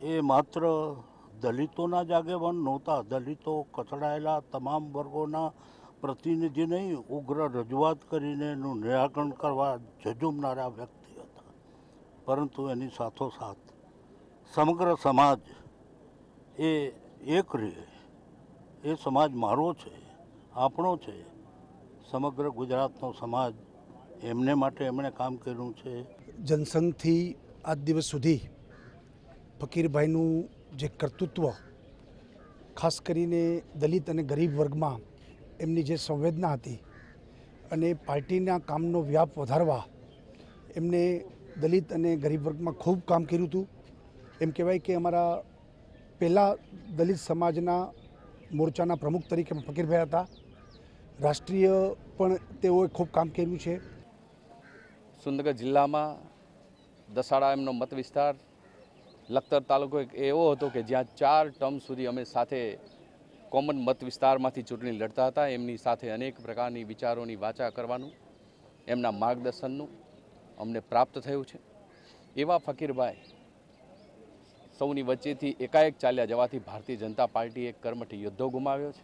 એ માત્ર દલિતોના જ આગેવાન નહોતા દલિતો કચડાયેલા તમામ વર્ગોના પ્રતિનિધિ નહીં ઉગ્ર રજૂઆત કરીને એનું નિરાકરણ કરવા ઝઝુમનારા વ્યક્તિ હતા પરંતુ એની સાથોસાથ સમગ્ર સમાજ એ એક રહે એ સમાજ મારો છે આપણો છે સમગ્ર ગુજરાતનો સમાજ એમને માટે એમણે કામ કર્યું છે જનસંઘથી આજ દિવસ સુધી ફકીરભાઈનું જે કર્તૃત્વ ખાસ કરીને દલિત અને ગરીબ વર્ગમાં એમની જે સંવેદના હતી અને પાર્ટીના કામનો વ્યાપ વધારવા એમને દલિત અને ગરીબ વર્ગમાં ખૂબ કામ કર્યું હતું એમ કહેવાય કે અમારા પહેલાં દલિત સમાજના મોરચાના પ્રમુખ તરીકે ફકીરભાઈ હતા રાષ્ટ્રીય પણ તેઓએ ખૂબ કામ કર્યું છે સુંદરગઢ જિલ્લામાં દસાડા એમનો મત વિસ્તાર લખતર તાલુકો એક એવો હતો કે જ્યાં ચાર ટર્મ સુધી અમે સાથે કોમન મત વિસ્તારમાંથી ચૂંટણી લડતા હતા એમની સાથે અનેક પ્રકારની વિચારોની વાચા કરવાનું એમના માર્ગદર્શનનું અમને પ્રાપ્ત થયું છે એવા ફકીરભાઈ સૌની વચ્ચેથી એકાએક ચાલ્યા જવાથી ભારતીય જનતા પાર્ટીએ કર્મઠ યોદ્ધો ગુમાવ્યો છે